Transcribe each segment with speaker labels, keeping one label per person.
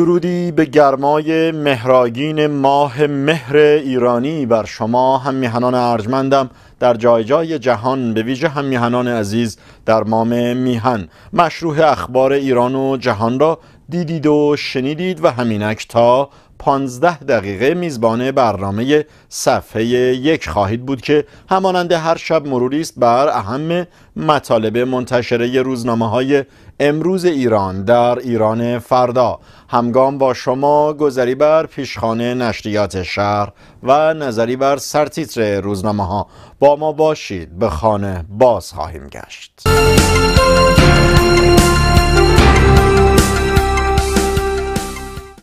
Speaker 1: درودی به گرمای مهراگین ماه مهر ایرانی بر شما هم میهنان ارجمندم در جای جای جهان به ویژه هم میهنان عزیز در مام میهن مشروع اخبار ایران و جهان را دیدید و شنیدید و همینک تا 15 دقیقه میزبان برنامه صفحه یک خواهید بود که همانند هر شب مروری است بر اهم مطالب منتشره روزنامه های امروز ایران در ایران فردا همگام با شما گذری بر پیشخانه نشریات شهر و نظری بر سرتیتر روزنامه ها با ما باشید به خانه باز خواهیم گشت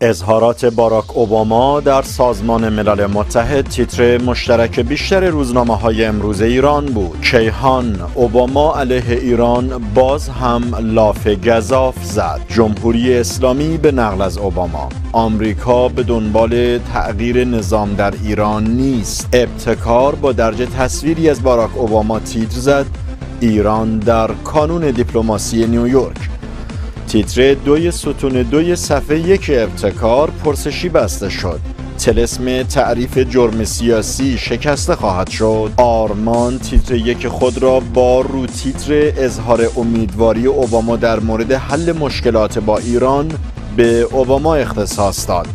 Speaker 1: اظهارات باراک اوباما در سازمان ملل متحد تیتر مشترک بیشتر روزنامه های امروز ایران بود کیهان اوباما علیه ایران باز هم لاف گذاف زد جمهوری اسلامی به نقل از اوباما آمریکا به دنبال تغییر نظام در ایران نیست ابتکار با درجه تصویری از باراک اوباما تیتر زد ایران در کانون دیپلماسی نیویورک تیتر دوی ستون دوی صفحه یک ابتکار پرسشی بسته شد تلسم تعریف جرم سیاسی شکسته خواهد شد آرمان تیتر یک خود را با رو تیتر اظهار امیدواری اوباما در مورد حل مشکلات با ایران به اوباما اختصاص داد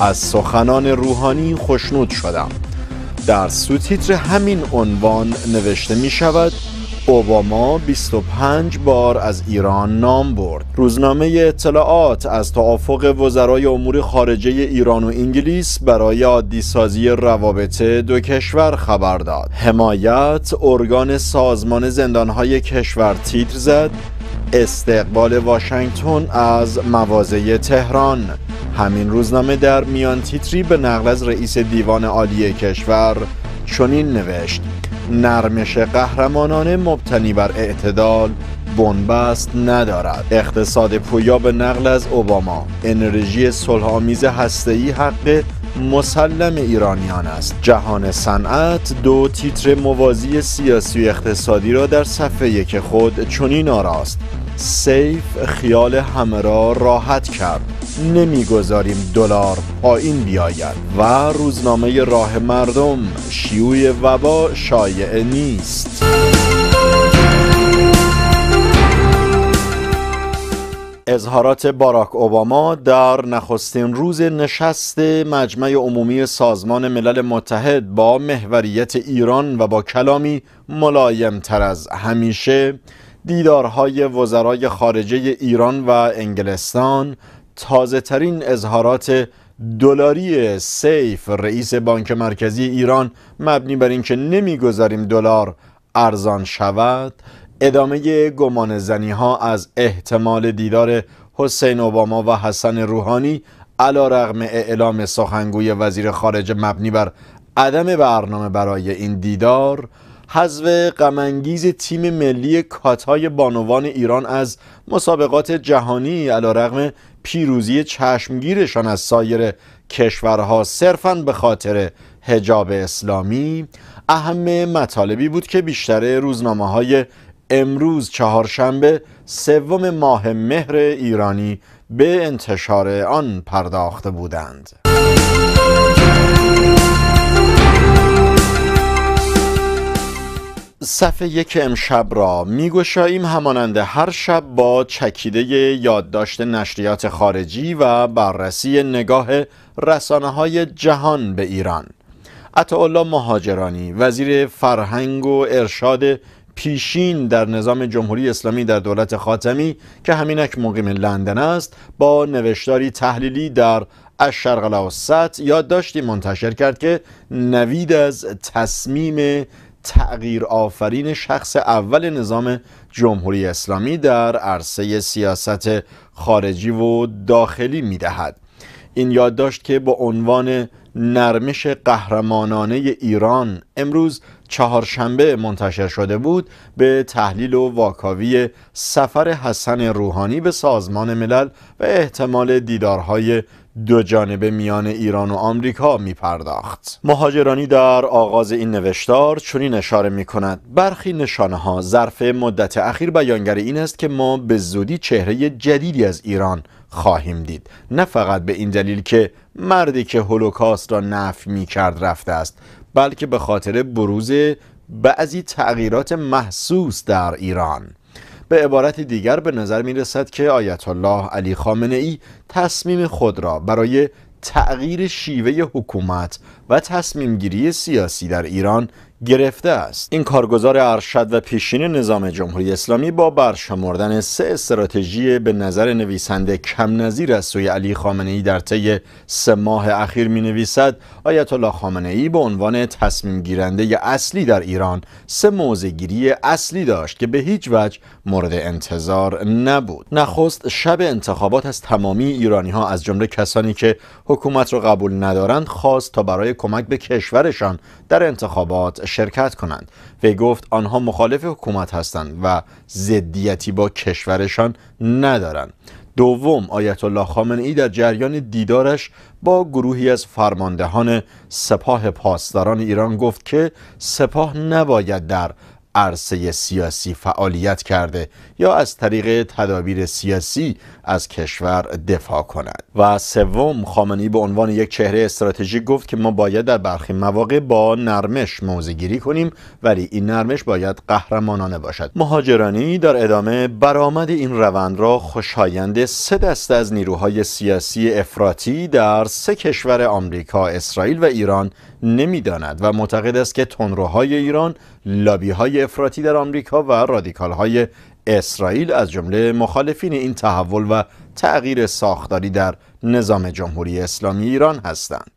Speaker 1: از سخنان روحانی خوشنود شدم در تیتر همین عنوان نوشته می شود اوباما 25 بار از ایران نام برد روزنامه اطلاعات از توافق وزرای امور خارجه ایران و انگلیس برای عادیسازی روابط دو کشور خبر داد حمایت ارگان سازمان زندانهای کشور تیتر زد استقبال واشنگتن از مواضع تهران همین روزنامه در میان تیتری به نقل از رئیس دیوان عالی کشور چنین نوشت نرمش قهرمانان مبتنی بر اعتدال بنبست ندارد اقتصاد پویا به نقل از اوباما انرژی صلحآمیز هسته‌ای حق مسلم ایرانیان است جهان صنعت دو تیتر موازی سیاسی و اقتصادی را در صفحه یک خود چنین آراست سیف خیال همه را راحت کرد نمیگذاریم دلار پایین بیاید و روزنامه راه مردم شیوع وبا شایعه نیست اظهارات باراک اوباما در نخستین روز نشست مجمع عمومی سازمان ملل متحد با محوریت ایران و با کلامی ملایم تر از همیشه دیدارهای وزرای خارجه ایران و انگلستان تازه ترین اظهارات دلاری سیف رئیس بانک مرکزی ایران مبنی بر اینکه نمیگذاریم دلار ارزان شود ادامه گمان زنی ها از احتمال دیدار حسین اوباما و حسن روحانی علا رغم اعلام سخنگوی وزیر خارجه مبنی بر عدم برنامه برای این دیدار حذف غمانگیز تیم ملی کاتای بانوان ایران از مسابقات جهانی علا رغم پیروزی چشمگیرشان از سایر کشورها صرفا به خاطر هجاب اسلامی اهم مطالبی بود که بیشتر روزنامه های امروز چهارشنبه سوم ماه مهر ایرانی به انتشار آن پرداخته بودند. صفحه یک امشب را میگشاییم همانند هر شب با چکیده یادداشت نشریات خارجی و بررسی نگاه رسانه های جهان به ایران عطاالله مهاجرانی وزیر فرهنگ و ارشاد پیشین در نظام جمهوری اسلامی در دولت خاتمی که همینک مقیم لندن است با نوشتاری تحلیلی در شرق یاد یادداشتی منتشر کرد که نوید از تصمیم تغییر آفرین شخص اول نظام جمهوری اسلامی در عرصه سیاست خارجی و داخلی می دهد. این یادداشت که با عنوان نرمش قهرمانانه ایران امروز چهارشنبه منتشر شده بود به تحلیل و واکاوی سفر حسن روحانی به سازمان ملل و احتمال دیدارهای دو جانبه میان ایران و آمریکا می پرداخت. مهاجرانی در آغاز این نوشتار چنین اشاره می کند برخی نشانه ها ظرف مدت اخیر بیانگر این است که ما به زودی چهره جدیدی از ایران خواهیم دید نه فقط به این دلیل که مردی که هولوکاست را نف می کرد رفته است بلکه به خاطر بروز بعضی تغییرات محسوس در ایران به عبارت دیگر به نظر می رسد که آیت الله علی خامنه ای تصمیم خود را برای تغییر شیوه حکومت و تصمیم سیاسی در ایران گرفته است این کارگزار ارشد و پیشین نظام جمهوری اسلامی با برشمردن سه استراتژی به نظر نویسنده کم نظیر از سوی علی خامنه ای در طی سه ماه اخیر می نویسد آیت الله خامنه ای به عنوان تصمیم گیرنده اصلی در ایران سه موضع اصلی داشت که به هیچ وجه مورد انتظار نبود نخست شب انتخابات از تمامی ایرانی ها از جمله کسانی که حکومت را قبول ندارند خواست تا برای کمک به کشورشان در انتخابات شرکت کنند وی گفت آنها مخالف حکومت هستند و زدیتی با کشورشان ندارند دوم آیت الله خامنه ای در جریان دیدارش با گروهی از فرماندهان سپاه پاسداران ایران گفت که سپاه نباید در عرصه سیاسی فعالیت کرده یا از طریق تدابیر سیاسی از کشور دفاع کند و سوم خامنی به عنوان یک چهره استراتژیک گفت که ما باید در برخی مواقع با نرمش گیری کنیم ولی این نرمش باید قهرمانانه باشد مهاجرانی در ادامه برآمد این روند را خوشایند سه دست از نیروهای سیاسی افراطی در سه کشور آمریکا، اسرائیل و ایران نمیداند و معتقد است که تندروهای ایران لابی های افراطی در آمریکا و رادیکال های اسرائیل از جمله مخالفین این تحول و تغییر ساختاری در نظام جمهوری اسلامی ایران هستند.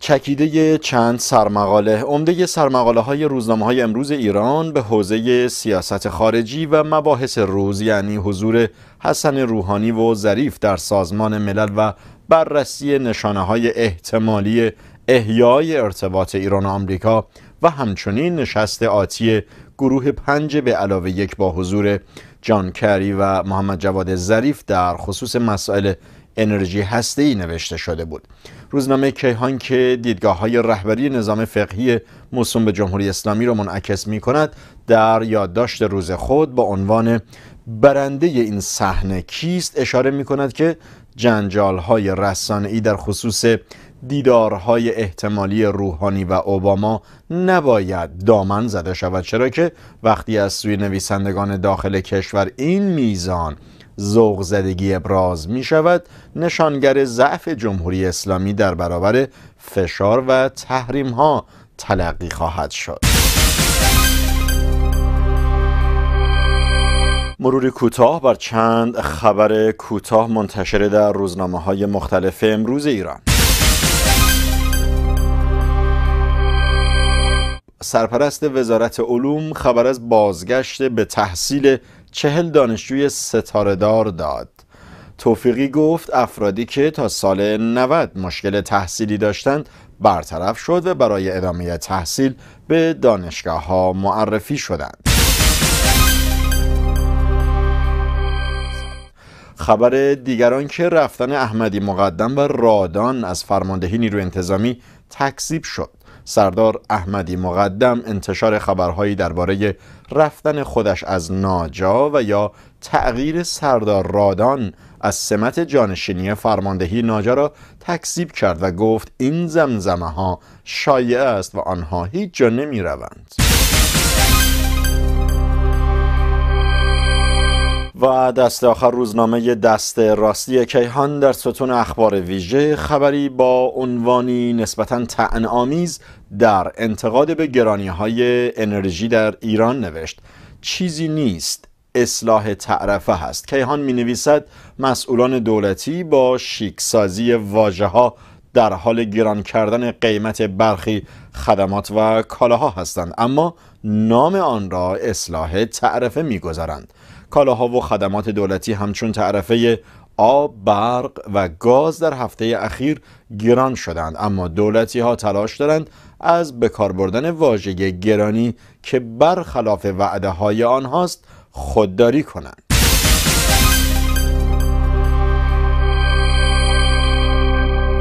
Speaker 1: چکیده چند سرمقاله عمده سرمقاله های روزنامه های امروز ایران به حوزه سیاست خارجی و مباحث روز یعنی حضور حسن روحانی و ظریف در سازمان ملل و بررسی نشانه های احتمالی احیای ارتباط ایران و آمریکا و همچنین نشست آتی گروه پنج به علاوه یک با حضور جان کری و محمد جواد ظریف در خصوص مسائل انرژی ای نوشته شده بود روزنامه کیهان که دیدگاه های رهبری نظام فقهی موسوم به جمهوری اسلامی را منعکس می کند در یادداشت روز خود با عنوان برنده این صحنه کیست اشاره می کند که جنجال های رسانه در خصوص دیدارهای احتمالی روحانی و اوباما نباید دامن زده شود چرا که وقتی از سوی نویسندگان داخل کشور این میزان ذوق زدگی ابراز می شود نشانگر ضعف جمهوری اسلامی در برابر فشار و تحریم ها تلقی خواهد شد مرور کوتاه بر چند خبر کوتاه منتشر در روزنامه های مختلف امروز ایران سرپرست وزارت علوم خبر از بازگشت به تحصیل چهل دانشجوی ستاردار داد توفیقی گفت افرادی که تا سال 90 مشکل تحصیلی داشتند برطرف شد و برای ادامه تحصیل به دانشگاه ها معرفی شدند خبر دیگران که رفتن احمدی مقدم و رادان از فرماندهی نیرو انتظامی تکذیب شد سردار احمدی مقدم انتشار خبرهایی درباره رفتن خودش از ناجا و یا تغییر سردار رادان از سمت جانشینی فرماندهی ناجا را تکذیب کرد و گفت این زمزمه ها شایع است و آنها هیچ جا نمی روند. و دست آخر روزنامه دست راستی کیهان در ستون اخبار ویژه خبری با عنوانی نسبتا آمیز در انتقاد به گرانی های انرژی در ایران نوشت چیزی نیست اصلاح تعرفه هست کیهان می نویسد مسئولان دولتی با شیکسازی واجه ها در حال گران کردن قیمت برخی خدمات و کالاها هستند اما نام آن را اصلاح تعرفه گذارند کالاها و خدمات دولتی همچون تعرفه آب، برق و گاز در هفته اخیر گران شدند اما دولتی ها تلاش دارند از بکار بردن واژه گرانی که برخلاف وعده های آنهاست خودداری کنند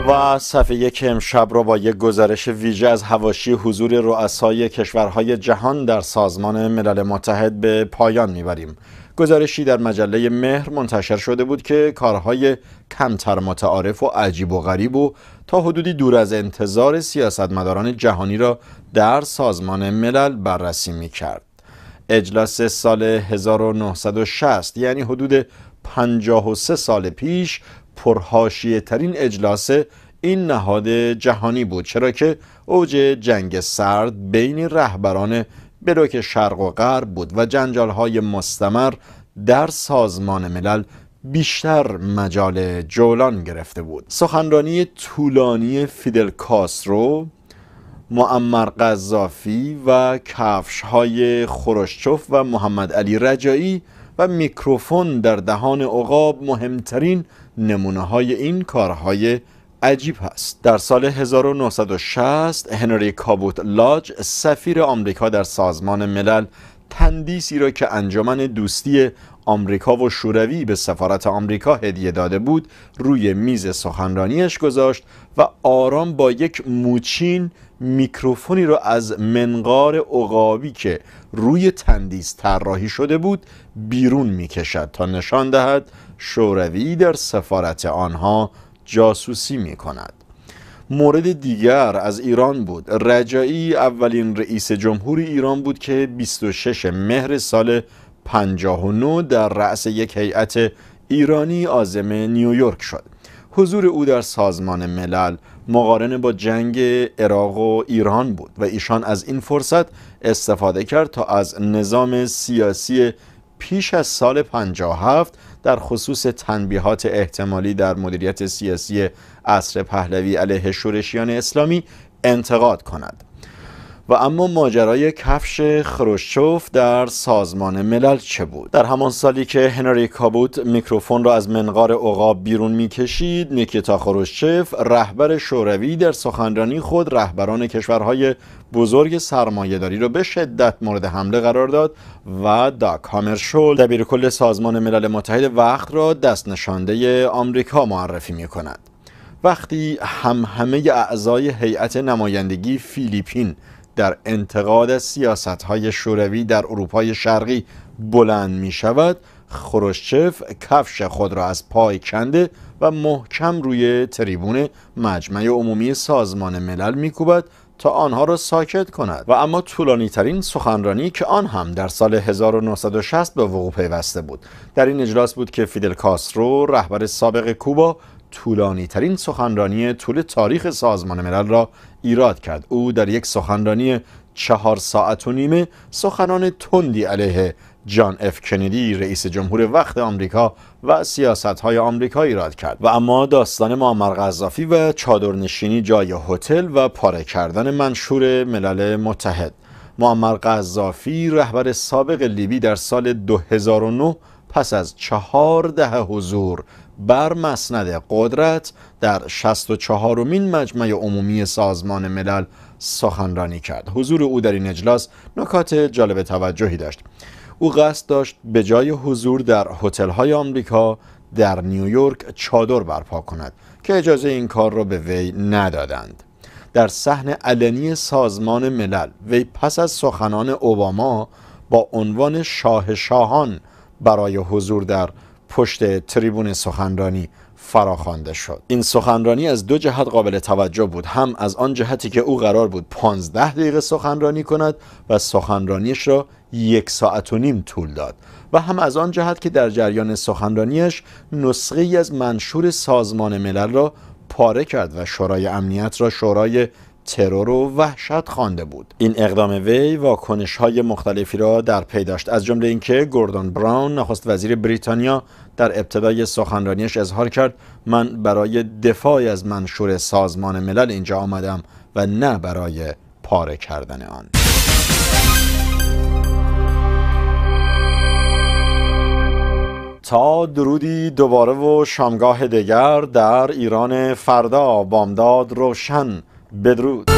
Speaker 1: و صفحه یک امشب را با یک گزارش ویژه از هواشی حضور رؤسای کشورهای جهان در سازمان ملل متحد به پایان میبریم گزارشی در مجله مهر منتشر شده بود که کارهای کمتر متعارف و عجیب و غریب و تا حدودی دور از انتظار سیاستمداران جهانی را در سازمان ملل بررسی می کرد. اجلاس سال 1960 یعنی حدود 53 سال پیش پرهاشیه ترین اجلاس این نهاد جهانی بود چرا که اوج جنگ سرد بین رهبران به شرق و غرب بود و جنجال های مستمر در سازمان ملل بیشتر مجال جولان گرفته بود سخنرانی طولانی فیدل کاسترو معمر قذافی و کفش های خروشچوف و محمد علی رجایی و میکروفون در دهان عقاب مهمترین نمونه های این کارهای عجیب هست در سال 1960 هنری کابوت لاج سفیر آمریکا در سازمان ملل تندیسی را که انجمن دوستی آمریکا و شوروی به سفارت آمریکا هدیه داده بود روی میز سخنرانیش گذاشت و آرام با یک موچین میکروفونی را از منقار عقابی که روی تندیس طراحی شده بود بیرون میکشد تا نشان دهد شوروی در سفارت آنها جاسوسی می کند مورد دیگر از ایران بود رجایی اولین رئیس جمهور ایران بود که 26 مهر سال 59 در رأس یک هیئت ایرانی آزم نیویورک شد حضور او در سازمان ملل مقارن با جنگ عراق و ایران بود و ایشان از این فرصت استفاده کرد تا از نظام سیاسی پیش از سال 57 در خصوص تنبیهات احتمالی در مدیریت سیاسی عصر پهلوی علیه شورشیان اسلامی انتقاد کند و اما ماجرای کفش خروشچوف در سازمان ملل چه بود در همان سالی که هنری کابوت میکروفون را از منقار عقاب بیرون میکشید نیکیتا خروشچف رهبر شوروی در سخنرانی خود رهبران کشورهای بزرگ سرمایهداری را به شدت مورد حمله قرار داد و داک دبیر کل سازمان ملل متحد وقت را دست نشانده آمریکا معرفی می کند. وقتی هم همه اعضای هیئت نمایندگی فیلیپین در انتقاد سیاست های شوروی در اروپای شرقی بلند می شود خروشچف کفش خود را از پای کنده و محکم روی تریبون مجمع عمومی سازمان ملل کوبد تا آنها را ساکت کند و اما طولانی ترین سخنرانی که آن هم در سال 1960 به وقوع پیوسته بود در این اجلاس بود که فیدل کاسترو رهبر سابق کوبا طولانی ترین سخنرانی طول تاریخ سازمان ملل را ایراد کرد او در یک سخنرانی چهار ساعت و نیمه سخنان تندی علیه جان اف کندی رئیس جمهور وقت آمریکا و سیاست های آمریکا ایراد کرد و اما داستان معمر قذافی و چادرنشینی جای هتل و پاره کردن منشور ملل متحد معمر قذافی رهبر سابق لیبی در سال 2009 پس از چهار دهه حضور بر مسند قدرت در 64 مین مجمع عمومی سازمان ملل سخنرانی کرد حضور او در این اجلاس نکات جالب توجهی داشت او قصد داشت به جای حضور در های آمریکا در نیویورک چادر برپا کند که اجازه این کار را به وی ندادند در صحن علنی سازمان ملل وی پس از سخنان اوباما با عنوان شاه شاهان برای حضور در پشت تریبون سخنرانی فراخوانده شد این سخنرانی از دو جهت قابل توجه بود هم از آن جهتی که او قرار بود 15 دقیقه سخنرانی کند و سخنرانیش را یک ساعت و نیم طول داد و هم از آن جهت که در جریان سخنرانیش نسخه ای از منشور سازمان ملل را پاره کرد و شورای امنیت را شورای ترور و وحشت خوانده بود این اقدام وی واکنش های مختلفی را در پی داشت از جمله اینکه گوردون براون نخست وزیر بریتانیا در ابتدای سخنرانیش اظهار کرد من برای دفاع از منشور سازمان ملل اینجا آمدم و نه برای پاره کردن آن تا درودی دوباره و شامگاه دیگر در ایران فردا بامداد روشن بدرود